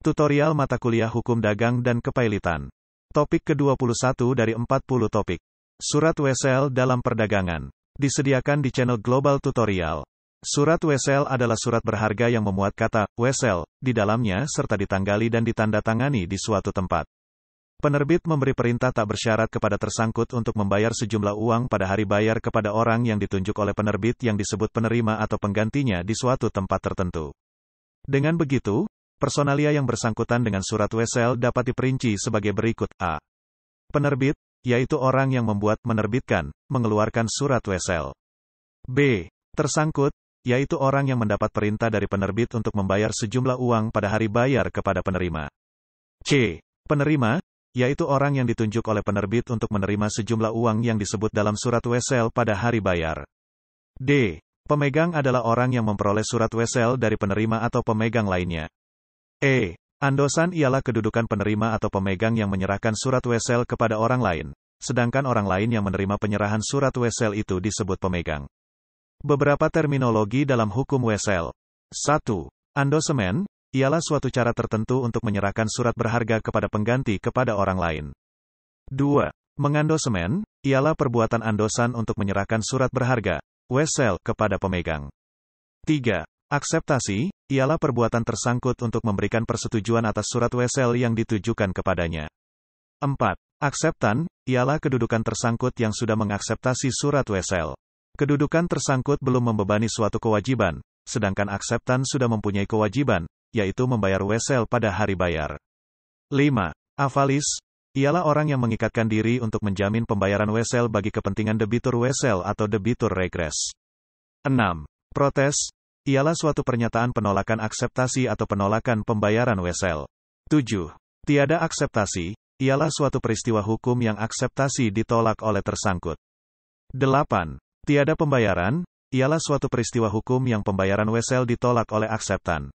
Tutorial mata kuliah hukum dagang dan kepailitan. Topik ke-21 dari 40 topik. Surat WSL dalam perdagangan. Disediakan di channel Global Tutorial. Surat WSL adalah surat berharga yang memuat kata WSL di dalamnya serta ditanggali dan ditandatangani di suatu tempat. Penerbit memberi perintah tak bersyarat kepada tersangkut untuk membayar sejumlah uang pada hari bayar kepada orang yang ditunjuk oleh penerbit yang disebut penerima atau penggantinya di suatu tempat tertentu. Dengan begitu, personalia yang bersangkutan dengan surat wesel dapat diperinci sebagai berikut A. Penerbit, yaitu orang yang membuat, menerbitkan, mengeluarkan surat wesel. B. Tersangkut, yaitu orang yang mendapat perintah dari penerbit untuk membayar sejumlah uang pada hari bayar kepada penerima. C. Penerima, yaitu orang yang ditunjuk oleh penerbit untuk menerima sejumlah uang yang disebut dalam surat wesel pada hari bayar. D. Pemegang adalah orang yang memperoleh surat wesel dari penerima atau pemegang lainnya. E. Andosan ialah kedudukan penerima atau pemegang yang menyerahkan surat wesel kepada orang lain, sedangkan orang lain yang menerima penyerahan surat wesel itu disebut pemegang. Beberapa terminologi dalam hukum wesel. 1. Andosemen, ialah suatu cara tertentu untuk menyerahkan surat berharga kepada pengganti kepada orang lain. 2. Mengandosemen, ialah perbuatan andosan untuk menyerahkan surat berharga, wesel, kepada pemegang. 3. Akseptasi, ialah perbuatan tersangkut untuk memberikan persetujuan atas surat wesel yang ditujukan kepadanya. 4. Akseptan, ialah kedudukan tersangkut yang sudah mengakseptasi surat wesel. Kedudukan tersangkut belum membebani suatu kewajiban, sedangkan akseptan sudah mempunyai kewajiban, yaitu membayar wesel pada hari bayar. 5. Avalis, ialah orang yang mengikatkan diri untuk menjamin pembayaran wesel bagi kepentingan debitur wesel atau debitur regres. 6. Protes, ialah suatu pernyataan penolakan akseptasi atau penolakan pembayaran wesel. 7. Tiada akseptasi, ialah suatu peristiwa hukum yang akseptasi ditolak oleh tersangkut. 8. Tiada pembayaran, ialah suatu peristiwa hukum yang pembayaran wesel ditolak oleh akseptan.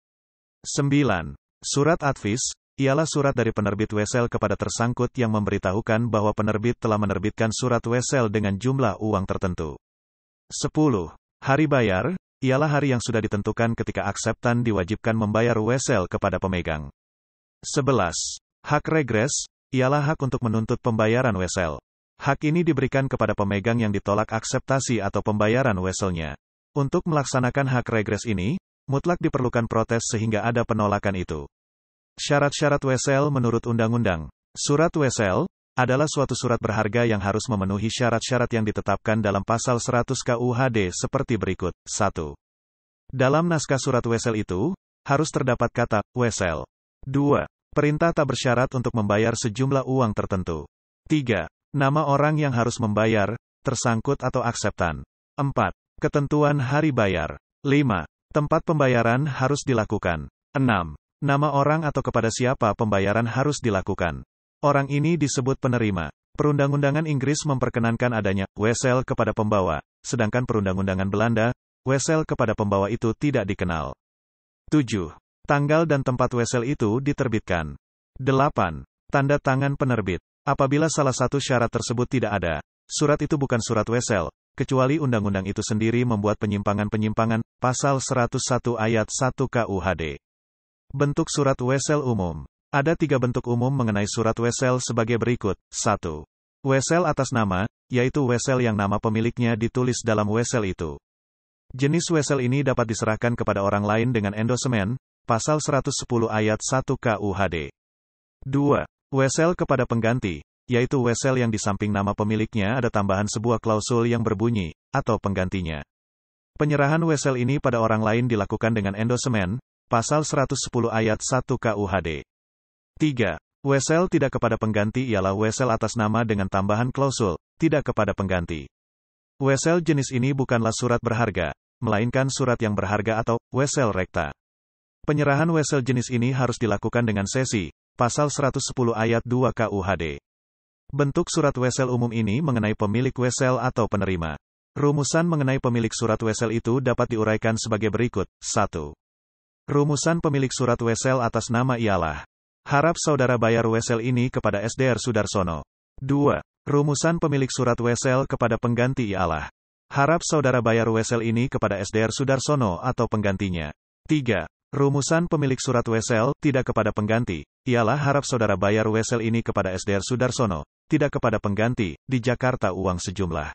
9. Surat Advis, ialah surat dari penerbit Wesel kepada tersangkut yang memberitahukan bahwa penerbit telah menerbitkan surat Wesel dengan jumlah uang tertentu. 10. Hari bayar, ialah hari yang sudah ditentukan ketika akseptan diwajibkan membayar Wesel kepada pemegang. 11. Hak regres, ialah hak untuk menuntut pembayaran Wesel. Hak ini diberikan kepada pemegang yang ditolak akseptasi atau pembayaran Weselnya. Untuk melaksanakan hak regres ini, mutlak diperlukan protes sehingga ada penolakan itu. Syarat-syarat WSL menurut Undang-Undang. Surat WSL, adalah suatu surat berharga yang harus memenuhi syarat-syarat yang ditetapkan dalam pasal 100 KUHD seperti berikut. 1. Dalam naskah surat WSL itu, harus terdapat kata WSL. 2. Perintah tak bersyarat untuk membayar sejumlah uang tertentu. 3. Nama orang yang harus membayar, tersangkut atau akseptan. 4. Ketentuan hari bayar. 5. Tempat pembayaran harus dilakukan. 6. Nama orang atau kepada siapa pembayaran harus dilakukan. Orang ini disebut penerima. Perundang-undangan Inggris memperkenankan adanya wesel kepada pembawa, sedangkan perundang-undangan Belanda, wesel kepada pembawa itu tidak dikenal. 7. Tanggal dan tempat wesel itu diterbitkan. 8. Tanda tangan penerbit. Apabila salah satu syarat tersebut tidak ada, surat itu bukan surat wesel, kecuali undang-undang itu sendiri membuat penyimpangan-penyimpangan, pasal 101 ayat 1 KUHD. Bentuk surat wesel umum. Ada tiga bentuk umum mengenai surat wesel sebagai berikut. 1. Wesel atas nama, yaitu wesel yang nama pemiliknya ditulis dalam wesel itu. Jenis wesel ini dapat diserahkan kepada orang lain dengan endosemen, pasal 110 ayat 1 KUHD. 2. Wesel kepada pengganti, yaitu Wesel yang di samping nama pemiliknya ada tambahan sebuah klausul yang berbunyi, atau penggantinya. Penyerahan Wesel ini pada orang lain dilakukan dengan endosemen, pasal 110 ayat 1 KUHD. 3. Wesel tidak kepada pengganti ialah wesel atas nama dengan tambahan klausul, tidak kepada pengganti. Wesel jenis ini bukanlah surat berharga, melainkan surat yang berharga atau wesel rekta. Penyerahan wesel jenis ini harus dilakukan dengan sesi, pasal 110 ayat 2 KUHD. Bentuk surat wesel umum ini mengenai pemilik wesel atau penerima. Rumusan mengenai pemilik surat wesel itu dapat diuraikan sebagai berikut. 1. Rumusan pemilik surat wesel atas nama ialah Harap saudara bayar wesel ini kepada SDR Sudarsono. 2. Rumusan pemilik surat wesel kepada pengganti ialah Harap saudara bayar wesel ini kepada SDR Sudarsono atau penggantinya. 3. Rumusan pemilik surat Wesel, tidak kepada pengganti, ialah harap saudara bayar Wesel ini kepada SDR Sudarsono, tidak kepada pengganti, di Jakarta uang sejumlah.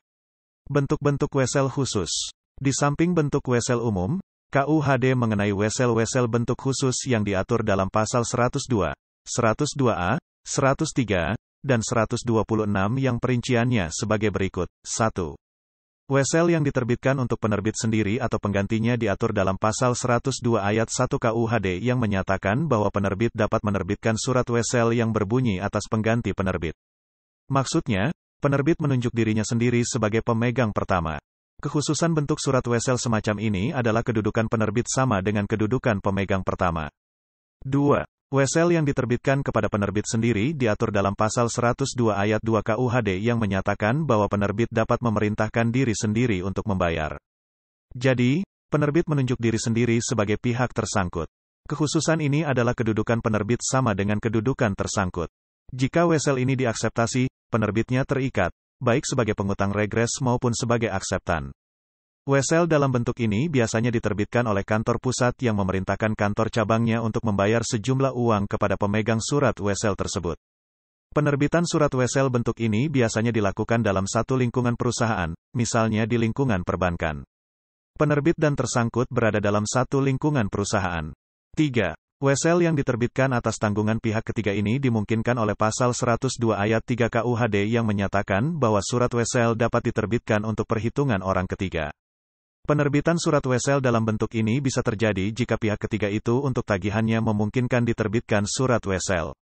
Bentuk-bentuk Wesel khusus. Di samping bentuk Wesel umum, KUHD mengenai Wesel-Wesel bentuk khusus yang diatur dalam pasal 102, 102A, 103, dan 126 yang perinciannya sebagai berikut. 1. WSL yang diterbitkan untuk penerbit sendiri atau penggantinya diatur dalam pasal 102 ayat 1 KUHD yang menyatakan bahwa penerbit dapat menerbitkan surat WSL yang berbunyi atas pengganti penerbit. Maksudnya, penerbit menunjuk dirinya sendiri sebagai pemegang pertama. Kekhususan bentuk surat WSL semacam ini adalah kedudukan penerbit sama dengan kedudukan pemegang pertama. 2. WSL yang diterbitkan kepada penerbit sendiri diatur dalam pasal 102 ayat 2 KUHD yang menyatakan bahwa penerbit dapat memerintahkan diri sendiri untuk membayar. Jadi, penerbit menunjuk diri sendiri sebagai pihak tersangkut. Kekhususan ini adalah kedudukan penerbit sama dengan kedudukan tersangkut. Jika WSL ini diakseptasi, penerbitnya terikat, baik sebagai pengutang regres maupun sebagai akseptan. WSL dalam bentuk ini biasanya diterbitkan oleh kantor pusat yang memerintahkan kantor cabangnya untuk membayar sejumlah uang kepada pemegang surat WSL tersebut. Penerbitan surat WSL bentuk ini biasanya dilakukan dalam satu lingkungan perusahaan, misalnya di lingkungan perbankan. Penerbit dan tersangkut berada dalam satu lingkungan perusahaan. 3. WSL yang diterbitkan atas tanggungan pihak ketiga ini dimungkinkan oleh pasal 102 ayat 3 KUHD yang menyatakan bahwa surat WSL dapat diterbitkan untuk perhitungan orang ketiga. Penerbitan surat wesel dalam bentuk ini bisa terjadi jika pihak ketiga itu untuk tagihannya memungkinkan diterbitkan surat wesel.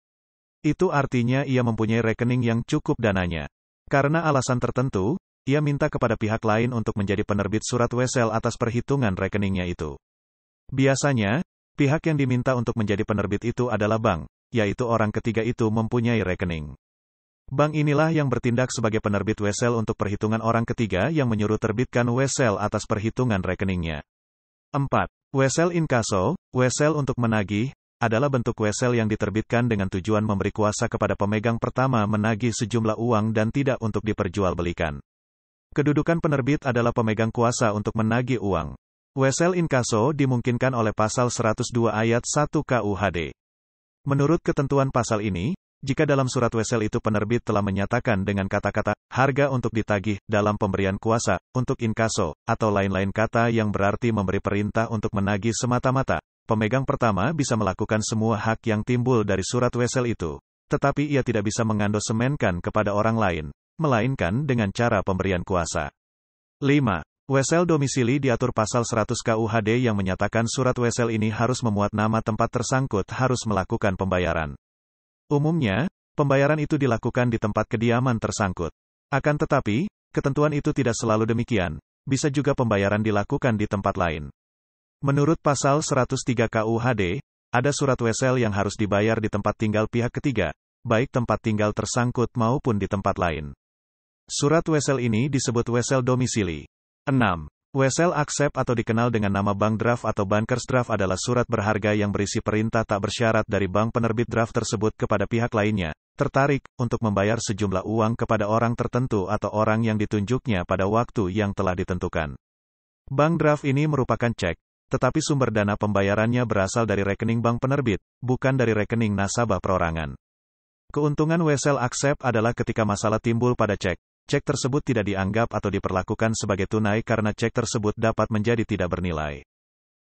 Itu artinya ia mempunyai rekening yang cukup dananya. Karena alasan tertentu, ia minta kepada pihak lain untuk menjadi penerbit surat wesel atas perhitungan rekeningnya itu. Biasanya, pihak yang diminta untuk menjadi penerbit itu adalah bank, yaitu orang ketiga itu mempunyai rekening. Bank inilah yang bertindak sebagai penerbit wesel untuk perhitungan orang ketiga yang menyuruh terbitkan wesel atas perhitungan rekeningnya. 4. Wesel inkaso, wesel untuk menagih, adalah bentuk wesel yang diterbitkan dengan tujuan memberi kuasa kepada pemegang pertama menagih sejumlah uang dan tidak untuk diperjualbelikan. Kedudukan penerbit adalah pemegang kuasa untuk menagih uang. Wesel inkaso dimungkinkan oleh pasal 102 ayat 1 KUHD. Menurut ketentuan pasal ini, jika dalam surat Wesel itu penerbit telah menyatakan dengan kata-kata, harga untuk ditagih, dalam pemberian kuasa, untuk inkaso, atau lain-lain kata yang berarti memberi perintah untuk menagih semata-mata, pemegang pertama bisa melakukan semua hak yang timbul dari surat Wesel itu. Tetapi ia tidak bisa mengandosemenkan kepada orang lain, melainkan dengan cara pemberian kuasa. 5. Wesel domisili diatur pasal 100 KUHD yang menyatakan surat wesel ini harus memuat nama tempat tersangkut harus melakukan pembayaran. Umumnya, pembayaran itu dilakukan di tempat kediaman tersangkut. Akan tetapi, ketentuan itu tidak selalu demikian, bisa juga pembayaran dilakukan di tempat lain. Menurut pasal 103 KUHD, ada surat wesel yang harus dibayar di tempat tinggal pihak ketiga, baik tempat tinggal tersangkut maupun di tempat lain. Surat wesel ini disebut wesel domisili. 6. WSL Accept atau dikenal dengan nama bank draft atau bankers draft adalah surat berharga yang berisi perintah tak bersyarat dari bank penerbit draft tersebut kepada pihak lainnya, tertarik, untuk membayar sejumlah uang kepada orang tertentu atau orang yang ditunjuknya pada waktu yang telah ditentukan. Bank draft ini merupakan cek, tetapi sumber dana pembayarannya berasal dari rekening bank penerbit, bukan dari rekening nasabah perorangan. Keuntungan WSL Accept adalah ketika masalah timbul pada cek, cek tersebut tidak dianggap atau diperlakukan sebagai tunai karena cek tersebut dapat menjadi tidak bernilai.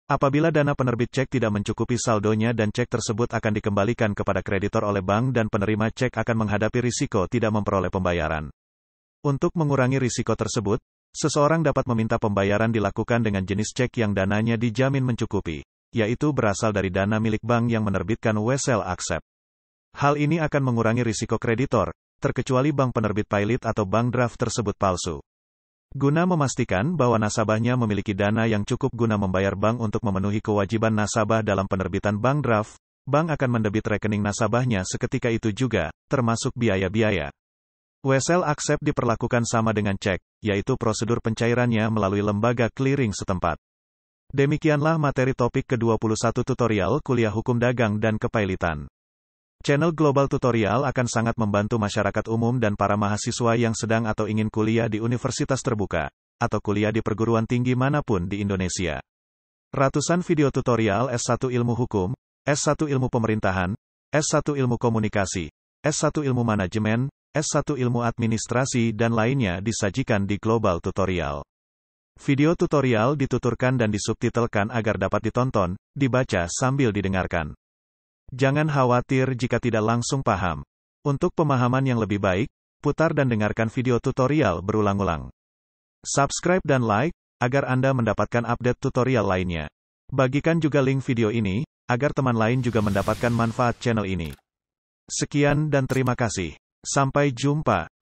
Apabila dana penerbit cek tidak mencukupi saldonya dan cek tersebut akan dikembalikan kepada kreditor oleh bank dan penerima cek akan menghadapi risiko tidak memperoleh pembayaran. Untuk mengurangi risiko tersebut, seseorang dapat meminta pembayaran dilakukan dengan jenis cek yang dananya dijamin mencukupi, yaitu berasal dari dana milik bank yang menerbitkan wesel accept. Hal ini akan mengurangi risiko kreditor, terkecuali bank penerbit pilot atau bank draft tersebut palsu. Guna memastikan bahwa nasabahnya memiliki dana yang cukup guna membayar bank untuk memenuhi kewajiban nasabah dalam penerbitan bank draft, bank akan mendebit rekening nasabahnya seketika itu juga, termasuk biaya-biaya. WSL accept diperlakukan sama dengan cek, yaitu prosedur pencairannya melalui lembaga clearing setempat. Demikianlah materi topik ke-21 tutorial kuliah hukum dagang dan kepailitan. Channel Global Tutorial akan sangat membantu masyarakat umum dan para mahasiswa yang sedang atau ingin kuliah di universitas terbuka, atau kuliah di perguruan tinggi manapun di Indonesia. Ratusan video tutorial S1 Ilmu Hukum, S1 Ilmu Pemerintahan, S1 Ilmu Komunikasi, S1 Ilmu Manajemen, S1 Ilmu Administrasi dan lainnya disajikan di Global Tutorial. Video tutorial dituturkan dan disubtitelkan agar dapat ditonton, dibaca sambil didengarkan. Jangan khawatir jika tidak langsung paham. Untuk pemahaman yang lebih baik, putar dan dengarkan video tutorial berulang-ulang. Subscribe dan like, agar Anda mendapatkan update tutorial lainnya. Bagikan juga link video ini, agar teman lain juga mendapatkan manfaat channel ini. Sekian dan terima kasih. Sampai jumpa.